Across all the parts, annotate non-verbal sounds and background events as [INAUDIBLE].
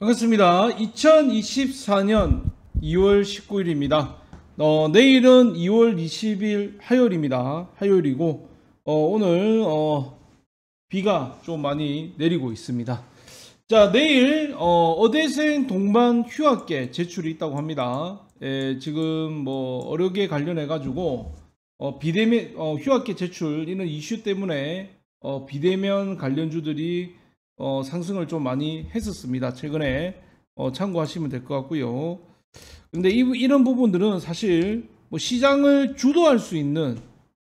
반갑습니다. 2024년 2월 19일입니다. 어, 내일은 2월 20일 화요일입니다. 화요일이고 어, 오늘 어, 비가 좀 많이 내리고 있습니다. 자 내일 어, 어대생 동반 휴학계 제출이 있다고 합니다. 예, 지금 뭐 어려게 관련해 가지고 어, 비대면 어, 휴학계 제출 이런 이슈 때문에 어, 비대면 관련주들이 어, 상승을 좀 많이 했었습니다. 최근에 어, 참고하시면 될 것 같고요. 근데 이, 이런 부분들은 사실 뭐 시장을 주도할 수 있는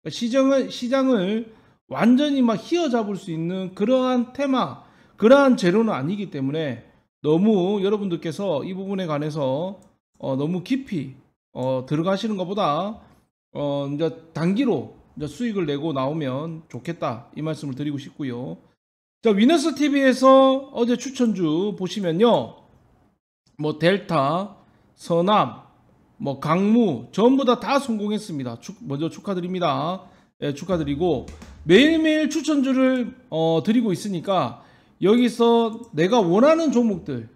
그러니까 시장을 시장을 완전히 막 휘어잡을 수 있는 그러한 테마, 그러한 재료는 아니기 때문에 너무 여러분들께서 이 부분에 관해서 어, 너무 깊이 어, 들어가시는 것보다 어, 이제 단기로 이제 수익을 내고 나오면 좋겠다 이 말씀을 드리고 싶고요. 자, 위너스 TV에서 어제 추천주 보시면요. 뭐 델타, 서남, 뭐 강무 전부 다 다 성공했습니다. 축, 먼저 축하드립니다. 예, 축하드리고 매일매일 추천주를 어, 드리고 있으니까 여기서 내가 원하는 종목들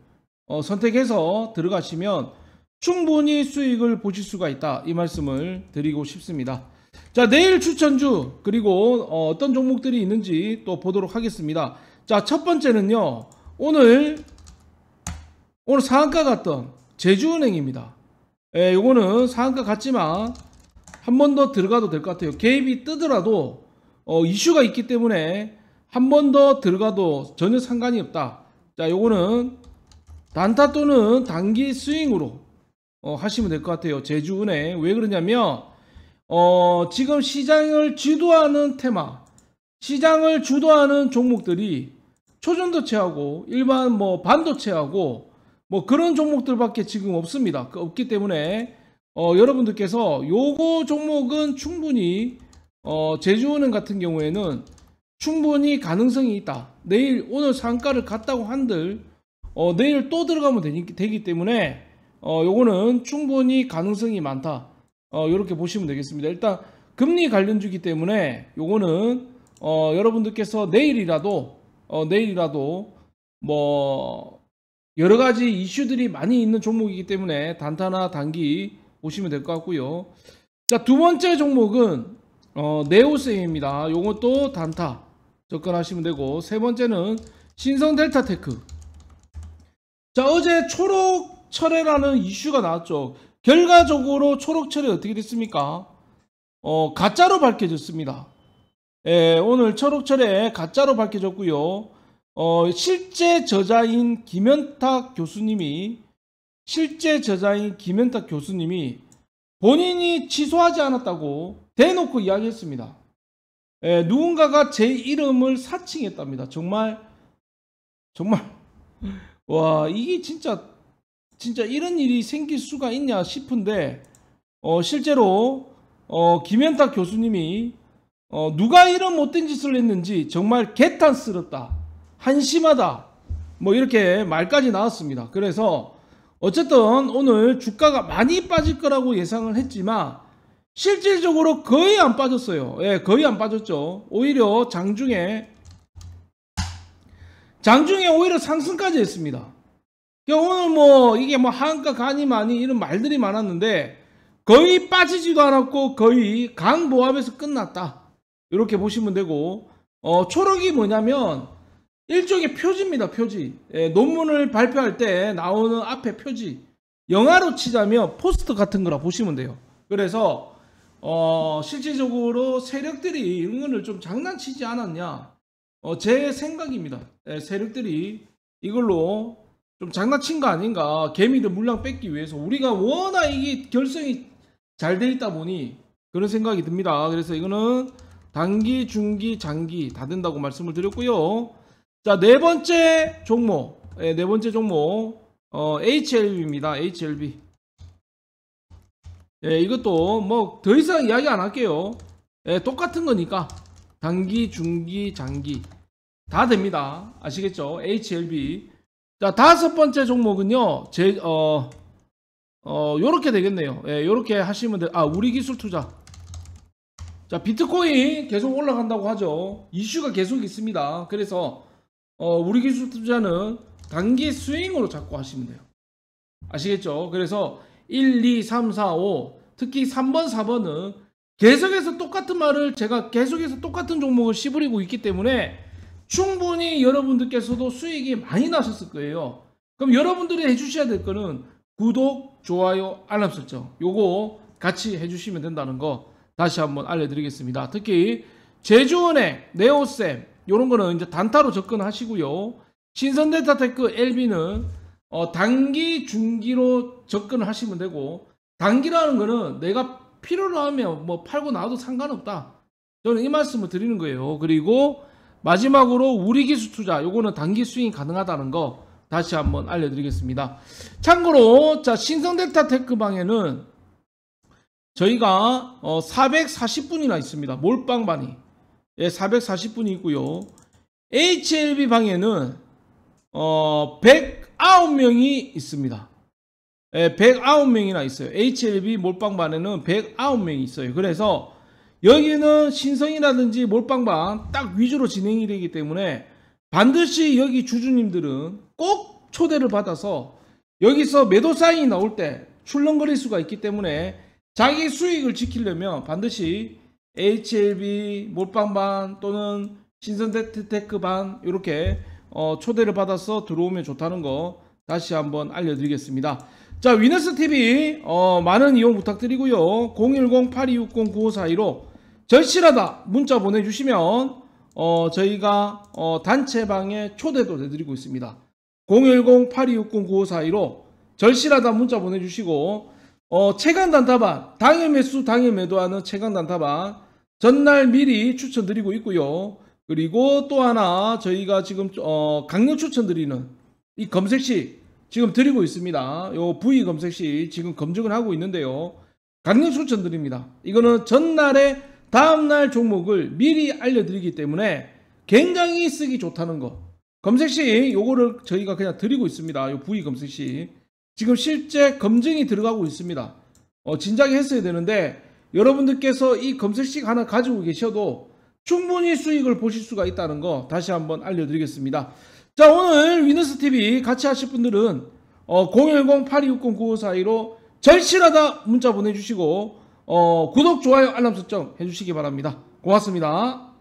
어, 선택해서 들어가시면 충분히 수익을 보실 수가 있다 이 말씀을 드리고 싶습니다. 자, 내일 추천주 그리고 어, 떤 종목들이 있는지 또 보도록 하겠습니다. 자, 첫 번째는요. 오늘 오늘 상한가 갔던 제주은행입니다. 예, 요거는 상한가 갔지만 한 번 더 들어가도 될 것 같아요. 개입이 뜨더라도 어, 이슈가 있기 때문에 한 번 더 들어가도 전혀 상관이 없다. 자, 요거는 단타 또는 단기 스윙으로 어, 하시면 될 것 같아요. 제주은행 왜 그러냐면 어, 지금 시장을 지도하는 테마, 시장을 주도하는 종목들이 초전도체하고 일반 뭐 반도체하고 뭐 그런 종목들밖에 지금 없습니다. 그 없기 때문에 어, 여러분들께서 요거 종목은 충분히 어, 제주은행 같은 경우에는 충분히 가능성이 있다. 내일 오늘 상가를 갔다고 한들 어, 내일 또 들어가면 되기, 되기 때문에 어, 요거는 충분히 가능성이 많다. 어, 이렇게 보시면 되겠습니다. 일단 금리 관련주기 때문에 요거는 어, 여러분들께서 내일이라도 어, 내일이라도 뭐 여러 가지 이슈들이 많이 있는 종목이기 때문에 단타나 단기 보시면 될 것 같고요. 자, 두 번째 종목은 어, 네오셈입니다. 요것도 단타 접근하시면 되고 세 번째는 신성 델타테크. 자, 어제 초록 철회라는 이슈가 나왔죠. 결과적으로 초록철이 어떻게 됐습니까? 어, 가짜로 밝혀졌습니다. 예, 오늘 초록철에 가짜로 밝혀졌고요. 어, 실제 저자인 김현탁 교수님이 실제 저자인 김현탁 교수님이 본인이 취소하지 않았다고 대놓고 이야기했습니다. 예, 누군가가 제 이름을 사칭했답니다. 정말 정말 [LAUGHS] 와 이게 진짜 진짜 이런 일이 생길 수가 있냐 싶은데 어, 실제로 어, 김현탁 교수님이 어, 누가 이런 못된 짓을 했는지 정말 개탄스럽다 한심하다 뭐 이렇게 말까지 나왔습니다 그래서 어쨌든 오늘 주가가 많이 빠질 거라고 예상을 했지만 실질적으로 거의 안 빠졌어요 예, 거의 안 빠졌죠 오히려 장중에 장중에 오히려 상승까지 했습니다 그러니까 오늘 뭐 이게 뭐 한가 간이 많이 이런 말들이 많았는데 거의 빠지지도 않았고 거의 강보합에서 끝났다 이렇게 보시면 되고 어 초록이 뭐냐면 일종의 표지입니다 표지 예, 논문을 발표할 때 나오는 앞에 표지 영화로 치자면 포스트 같은 거라 보시면 돼요 그래서 어 실질적으로 세력들이 이런 을좀 장난치지 않았냐 어, 제 생각입니다 예, 세력들이 이걸로 좀 장난친 거 아닌가 개미들 물량 뺏기 위해서 우리가 워낙 이게 결성이 잘 돼 있다 보니 그런 생각이 듭니다 그래서 이거는 단기 중기 장기 다 된다고 말씀을 드렸고요 자 네 번째 종목 네, 네 번째 종목 어, HLB입니다 HLB 예, 이것도 뭐 더 이상 이야기 안 할게요 예, 똑같은 거니까 단기 중기 장기 다 됩니다 아시겠죠 HLB 자, 다섯 번째 종목은요. 제, 어, 어, 요렇게 되겠네요. 예, 요렇게 하시면 돼. 아, 우리 기술 투자. 자, 비트코인 계속 올라간다고 하죠. 이슈가 계속 있습니다. 그래서, 어, 우리 기술 투자는 단기 스윙으로 잡고 하시면 돼요. 아시겠죠? 그래서 1, 2, 3, 4, 5. 특히 3번, 4번은 계속해서 똑같은 말을 제가 계속해서 똑같은 종목을 씨부리고 있기 때문에 충분히 여러분들께서도 수익이 많이 나셨을 거예요. 그럼 여러분들이 해주셔야 될 거는 구독, 좋아요, 알람 설정 요거 같이 해주시면 된다는 거 다시 한번 알려드리겠습니다. 특히 제주원의 네오쌤 요런 거는 이제 단타로 접근하시고요. 신선데이터테크 LB는 어, 단기, 중기로 접근을 하시면 되고 단기라는 거는 내가 필요로 하면 뭐 팔고 나와도 상관없다. 저는 이 말씀을 드리는 거예요. 그리고 마지막으로 우리 기수 투자 요거는 단기 수익 이 가능하다는 거 다시 한번 알려드리겠습니다. 참고로 자 신성델타 테크방에는 저희가 어 440분이나 있습니다. 몰빵반이 예, 440분이 있고요. HLB 방에는 어 109명이 있습니다. 예, 109명이나 있어요. HLB 몰빵반에는 109명이 있어요. 그래서 여기는 신성이라든지 몰빵방 딱 위주로 진행이 되기 때문에 반드시 여기 주주님들은 꼭 초대를 받아서 여기서 매도 사인이 나올 때 출렁거릴 수가 있기 때문에 자기 수익을 지키려면 반드시 HLB 몰빵반 또는 신선테크반 이렇게 어 초대를 받아서 들어오면 좋다는 거 다시 한번 알려드리겠습니다. 자 위너스TV 어 많은 이용 부탁드리고요. 010-8260-9542로 절실하다 문자 보내주시면 어, 저희가 어, 단체방에 초대도 해드리고 있습니다. 010-8260-9542로 절실하다 문자 보내주시고 어, 최강 단타반 당일 매수 당일 매도하는 최강 단타반 전날 미리 추천드리고 있고요. 그리고 또 하나 저희가 지금 어, 강력 추천드리는 이 검색시 지금 드리고 있습니다. 요 V 검색시 지금 검증을 하고 있는데요. 강력 추천드립니다. 이거는 전날에 다음날 종목을 미리 알려드리기 때문에 굉장히 쓰기 좋다는 거 검색시 요거를 저희가 그냥 드리고 있습니다 요 부위 검색시 지금 실제 검증이 들어가고 있습니다 어, 진작에 했어야 되는데 여러분들께서 이검색시 하나 가지고 계셔도 충분히 수익을 보실 수가 있다는 거 다시 한번 알려드리겠습니다 자 오늘 위너스TV 같이 하실 분들은 어, 010-8260-9542로 절실하다 문자 보내주시고 어, 구독, 좋아요, 알람 설정 해주시기 바랍니다. 고맙습니다.